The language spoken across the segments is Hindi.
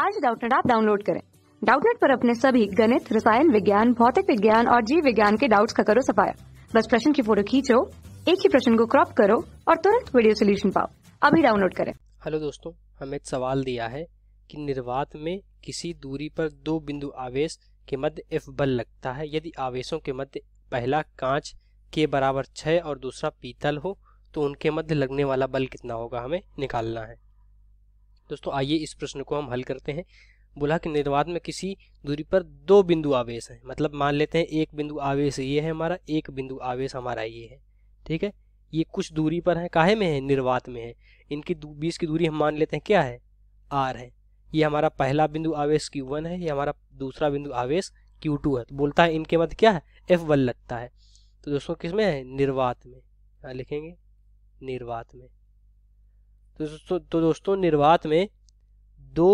आज डाउटनेट आप डाउनलोड करें डाउटनेट पर अपने सभी गणित रसायन विज्ञान भौतिक विज्ञान और जीव विज्ञान के डाउट्स का करो सफाया बस प्रश्न की फोटो खींचो एक ही प्रश्न को क्रॉप करो और तुरंत वीडियो सोल्यूशन पाओ अभी डाउनलोड करें हेलो दोस्तों हमें सवाल दिया है कि निर्वात में किसी दूरी पर दो बिंदु आवेश के मध्य एफ बल लगता है यदि आवेशों के मध्य पहला कांच के बराबर छः और दूसरा पीतल हो तो उनके मध्य लगने वाला बल कितना होगा हमें निकालना है दोस्तों आइए इस प्रश्न को हम हल करते हैं बोला कि निर्वात में किसी दूरी पर दो बिंदु आवेश हैं मतलब मान लेते हैं एक बिंदु आवेश ये है हमारा एक बिंदु आवेश हमारा ये है ठीक है ये कुछ दूरी पर है काहे में है निर्वात में है इनकी बीस की दूरी हम मान लेते हैं क्या है आर है ये हमारा पहला बिंदु आवेश क्यू वन है ये हमारा दूसरा बिंदु आवेश क्यू टू है तो बोलता है इनके मध्य क्या है एफ बल लगता है तो दोस्तों किस में है निर्वात में लिखेंगे निर्वात में तो, तो दोस्तों निर्वात में दो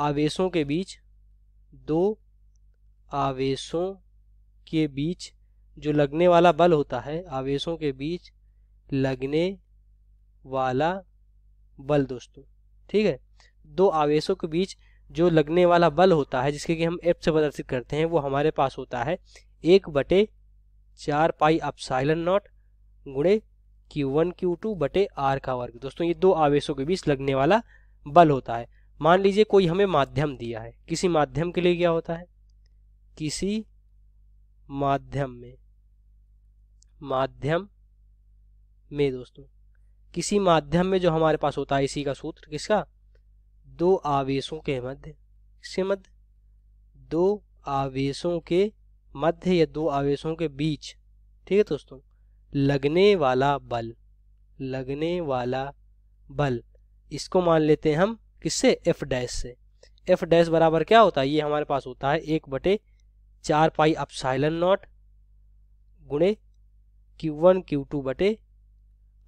आवेशों के बीच दो आवेशों के बीच जो लगने वाला बल होता है आवेशों के बीच लगने वाला बल दोस्तों ठीक है दो आवेशों के बीच जो लगने वाला बल होता है जिसके कि हम एफ से प्रदर्शित करते हैं वो हमारे पास होता है एक बटे चार पाई अपसाइलन नॉट गुणे क्यू टू बटे आर का वर्ग दोस्तों ये दो आवेशों के बीच लगने वाला बल होता है मान लीजिए कोई हमें माध्यम दिया है किसी माध्यम के लिए क्या होता है किसी माध्यम में माध्यम में दोस्तों किसी माध्यम में जो हमारे पास होता है इसी का सूत्र किसका दो आवेशों के मध्य किसके मध्य दो आवेशों के मध्य या दो आवेशों के बीच ठीक है दोस्तों लगने वाला बल लगने वाला बल इसको मान लेते हैं हम किससे एफ डैश से एफ डैश बराबर क्या होता है ये हमारे पास होता है एक बटे चार पाई साइलन नॉट गुणे क्यू वन क्यू टू बटे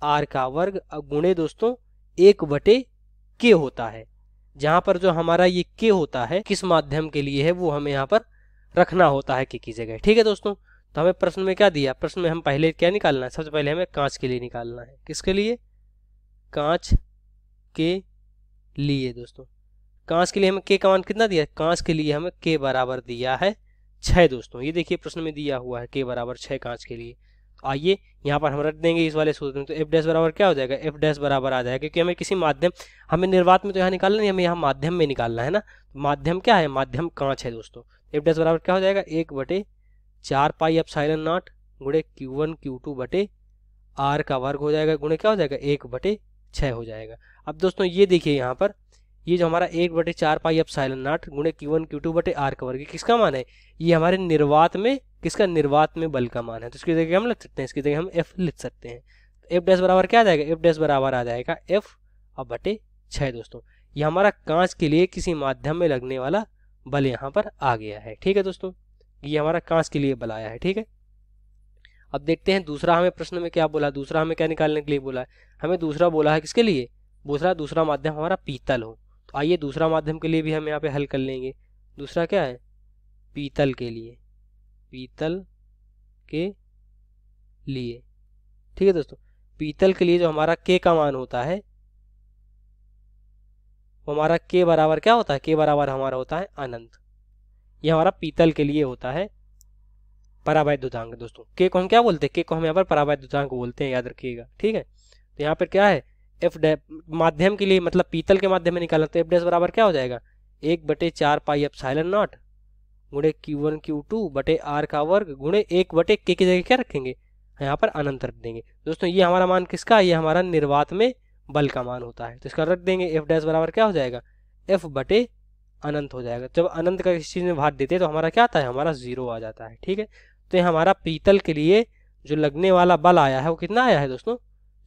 आर का वर्ग गुणे दोस्तों एक बटे के होता है जहाँ पर जो हमारा ये के होता है किस माध्यम के लिए है वो हमें यहाँ पर रखना होता है कि की जगह ठीक है दोस्तों तो हमें प्रश्न में क्या दिया प्रश्न में हम पहले क्या निकालना है सबसे पहले हमें कांच के लिए निकालना है किसके लिए कांच के लिए दोस्तों कांच के लिए हमें के का मान कितना दिया कांच के लिए हमें के बराबर दिया है छः दोस्तों ये देखिए प्रश्न में दिया हुआ है के बराबर छः कांच के लिए तो आइए यहाँ पर हम रख देंगे इस वाले सूत्र में तो एफ डैश बराबर क्या हो जाएगा एफ डैश बराबर आ जाएगा क्योंकि हमें किसी माध्यम हमें निर्वात में तो यहाँ निकालना नहीं हमें यहाँ माध्यम में निकालना है ना तो माध्यम क्या है माध्यम कांच है दोस्तों एफ डैश बराबर क्या हो जाएगा एक बटे चार पाई साइलन नॉट गुणे क्यू वन क्यू टू बटे आर का वर्ग हो जाएगा गुणे क्या हो जाएगा एक बटे छः हो जाएगा अब दोस्तों ये देखिए यहाँ पर ये जो हमारा एक बटे चार पाई अब साइलन नॉट गुणे क्यू वन क्यू टू बटे आर का वर्ग किसका मान है ये हमारे निर्वात में किसका निर्वात में बल का मान है तो इसकी जगह हम लिख सकते हैं इसकी जगह हम एफ लिख सकते हैं एफ डैश बराबर क्या आ जाएगा एफ डैश बराबर आ जाएगा एफ अब बटे छः दोस्तों ये हमारा कांच के लिए किसी माध्यम में लगने वाला बल यहाँ पर आ गया है ठीक है दोस्तों ये हमारा कांच के लिए बुलाया है ठीक है अब देखते हैं दूसरा हमें प्रश्न में क्या बोला दूसरा हमें क्या निकालने के लिए बोला है हमें दूसरा बोला है किसके लिए दूसरा दूसरा माध्यम हमारा पीतल हो तो आइए दूसरा माध्यम के लिए भी हम यहाँ पे हल कर लेंगे दूसरा क्या है पीतल के लिए पीतल के लिए ठीक है दोस्तों पीतल के लिए जो हमारा के का मान होता है वो हमारा के बराबर क्या होता है के बराबर हमारा होता है अनंत ये हमारा पीतल के लिए होता है परावैध दुधांक दोस्तों के को हम क्या बोलते हैं के को हम यहाँ पर परावैध दुधांक बोलते हैं याद रखिएगा ठीक है तो यहाँ पर क्या है एफ माध्यम के लिए मतलब पीतल के माध्यम में निकालना तो एफ डैश बराबर क्या हो जाएगा एक बटे चार पाई एफ साइलन नॉट गुणे क्यू वन क्यू टू बटे आर का वर्ग गुणे एक बटे के की जगह क्या रखेंगे यहाँ पर अनंत रख देंगे दोस्तों ये हमारा मान किसका ये हमारा निर्वात में बल का मान होता है तो इसका रख देंगे एफ डैश बराबर क्या हो जाएगा एफ बटे अनंत हो जाएगा जब अनंत का किसी चीज़ में भाग देते हैं तो हमारा क्या आता है हमारा जीरो आ जाता है ठीक है तो ये हमारा पीतल के लिए जो लगने वाला बल आया है वो कितना आया है दोस्तों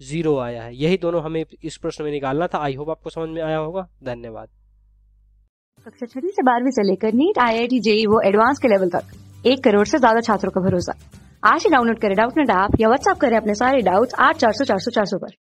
जीरो आया है यही दोनों हमें इस प्रश्न में निकालना था आई होप आपको समझ में आया होगा धन्यवाद कक्षा छठी से बारहवीं से लेकर NEET I I T JEE वो एडवांस के लेवल तक एक करोड़ से ज्यादा छात्रों का भरोसा आज ही डाउनलोड करें डाउट नेट ऐप या व्हाट्सअप करें अपने सारे डाउट्स आठ चार सौ चार सौ चार सौ पर